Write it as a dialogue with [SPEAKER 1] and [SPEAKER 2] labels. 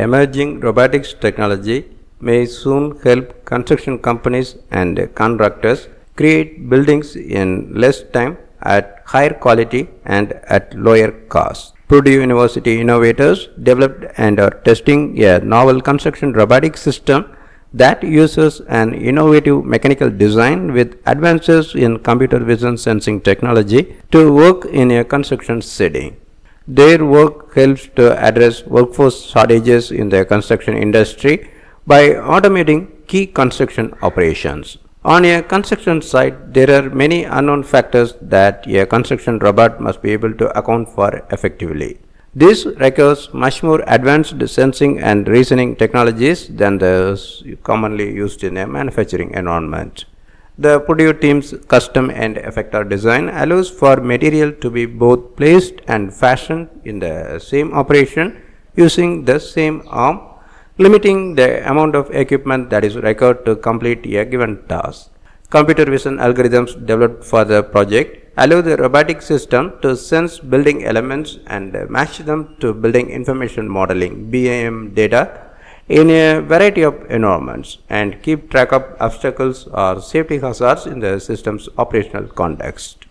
[SPEAKER 1] Emerging robotics technology may soon help construction companies and contractors create buildings in less time at higher quality and at lower cost. Purdue University innovators developed and are testing a novel construction robotic system that uses an innovative mechanical design with advances in computer vision sensing technology to work in a construction setting. Their work helps to address workforce shortages in the construction industry by automating key construction operations. On a construction site, there are many unknown factors that a construction robot must be able to account for effectively. This requires much more advanced sensing and reasoning technologies than those commonly used in a manufacturing environment. The Podio team's custom and effector design allows for material to be both placed and fashioned in the same operation using the same arm, limiting the amount of equipment that is required to complete a given task. Computer vision algorithms developed for the project allow the robotic system to sense building elements and match them to building information modeling BIM data in a variety of environments and keep track of obstacles or safety hazards in the system's operational context.